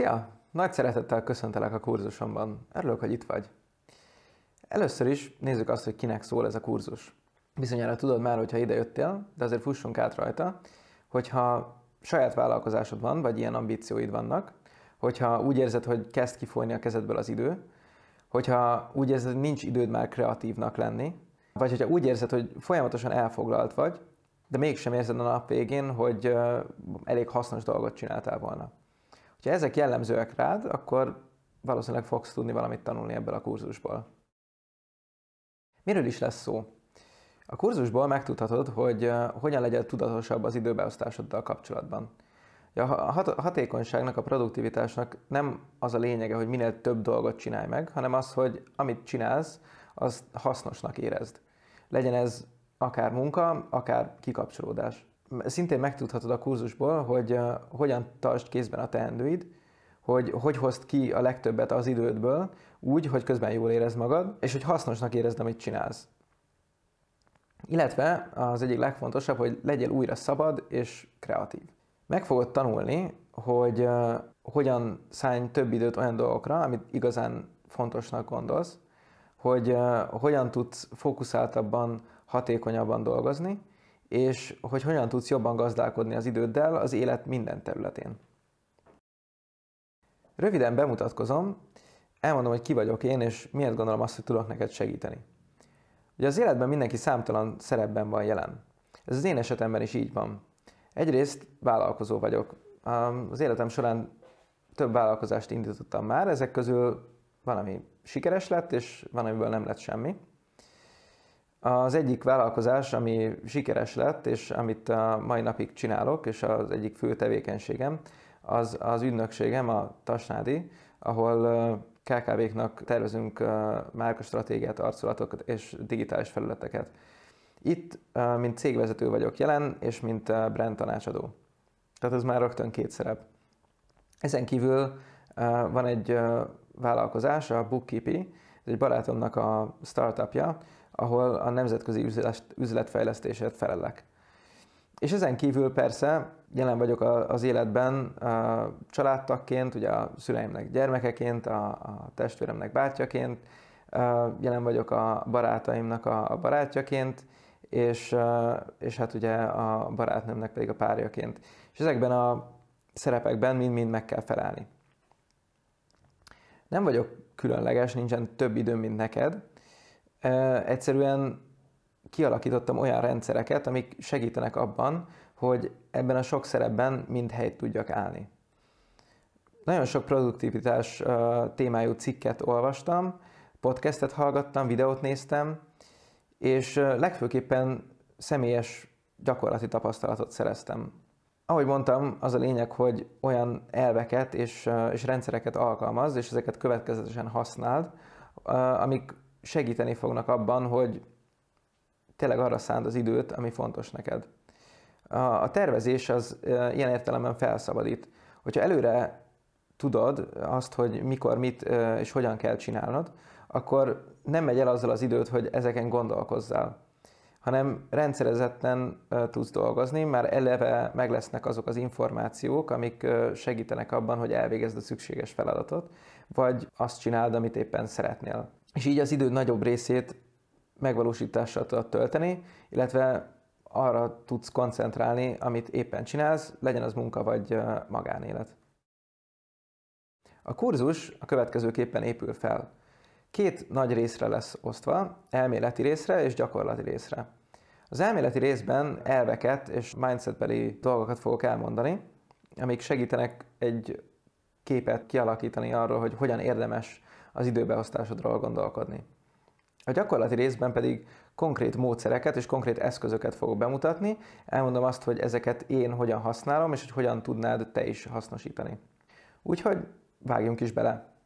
Szia! Nagy szeretettel köszöntelek a kurzusomban. Örülök, hogy itt vagy. Először is nézzük azt, hogy kinek szól ez a kurzus. Bizonyára tudod már, hogyha ide jöttél, de azért fussunk át rajta, hogyha saját vállalkozásod van, vagy ilyen ambícióid vannak, hogyha úgy érzed, hogy kezd kifolyni a kezedből az idő, hogyha úgy érzed, hogy nincs időd már kreatívnak lenni, vagy hogyha úgy érzed, hogy folyamatosan elfoglalt vagy, de mégsem érzed a nap végén, hogy elég hasznos dolgot csináltál volna. Ha ezek jellemzőek rád, akkor valószínűleg fogsz tudni valamit tanulni ebből a kurzusból. Miről is lesz szó? A kurzusból megtudhatod, hogy hogyan legyen tudatosabb az időbeosztásoddal kapcsolatban. A hatékonyságnak, a produktivitásnak nem az a lényege, hogy minél több dolgot csinálj meg, hanem az, hogy amit csinálsz, az hasznosnak érezd. Legyen ez akár munka, akár kikapcsolódás szintén megtudhatod a kurzusból, hogy uh, hogyan tartsd kézben a teendőid, hogy hogy hozd ki a legtöbbet az idődből, úgy, hogy közben jól érezd magad, és hogy hasznosnak érezd, amit csinálsz. Illetve az egyik legfontosabb, hogy legyél újra szabad és kreatív. Meg fogod tanulni, hogy uh, hogyan szállj több időt olyan dolgokra, amit igazán fontosnak gondolsz, hogy uh, hogyan tudsz fókuszáltabban, hatékonyabban dolgozni, és hogy hogyan tudsz jobban gazdálkodni az időddel az élet minden területén. Röviden bemutatkozom, elmondom, hogy ki vagyok én, és miért gondolom azt, hogy tudok neked segíteni. Ugye az életben mindenki számtalan szerepben van jelen. Ez az én esetemben is így van. Egyrészt vállalkozó vagyok. Az életem során több vállalkozást indítottam már, ezek közül valami sikeres lett, és van, amiből nem lett semmi. Az egyik vállalkozás, ami sikeres lett, és amit a mai napig csinálok, és az egyik fő tevékenységem, az az ügynökségem, a Tasnádi, ahol KKV-knak tervezünk stratégiát, arculatokat és digitális felületeket. Itt, mint cégvezető vagyok jelen, és mint brand tanácsadó. Tehát ez már rögtön két szerep. Ezen kívül van egy vállalkozás, a Bookkeepy, ez egy barátomnak a startupja, ahol a nemzetközi üzlet, üzletfejlesztésért felelek. És ezen kívül persze jelen vagyok az életben családtakként, ugye a szüleimnek gyermekeként, a, a testvéremnek bátyjaként, jelen vagyok a barátaimnak a, a barátjaként, és, és hát ugye a barátnőmnek pedig a párjaként. És ezekben a szerepekben mind-mind meg kell felelni. Nem vagyok különleges, nincsen több időm, mint neked, egyszerűen kialakítottam olyan rendszereket, amik segítenek abban, hogy ebben a sok szerepben mind helyt tudjak állni. Nagyon sok produktivitás témájú cikket olvastam, podcastet hallgattam, videót néztem, és legfőképpen személyes gyakorlati tapasztalatot szereztem. Ahogy mondtam, az a lényeg, hogy olyan elveket és, és rendszereket alkalmaz, és ezeket következetesen használd, amik segíteni fognak abban, hogy tényleg arra szánd az időt, ami fontos neked. A tervezés az ilyen értelemben felszabadít. Hogyha előre tudod azt, hogy mikor, mit és hogyan kell csinálnod, akkor nem megy el azzal az időt, hogy ezeken gondolkozzál, hanem rendszerezetten tudsz dolgozni, már eleve meg lesznek azok az információk, amik segítenek abban, hogy elvégezd a szükséges feladatot, vagy azt csináld, amit éppen szeretnél és így az idő nagyobb részét megvalósítással tudod tölteni, illetve arra tudsz koncentrálni, amit éppen csinálsz, legyen az munka vagy magánélet. A kurzus a következőképpen épül fel. Két nagy részre lesz osztva, elméleti részre és gyakorlati részre. Az elméleti részben elveket és mindsetbeli dolgokat fogok elmondani, amik segítenek egy képet kialakítani arról, hogy hogyan érdemes az időbeosztásodról gondolkodni. A gyakorlati részben pedig konkrét módszereket és konkrét eszközöket fogok bemutatni, elmondom azt, hogy ezeket én hogyan használom, és hogy hogyan tudnád te is hasznosítani. Úgyhogy vágjunk is bele!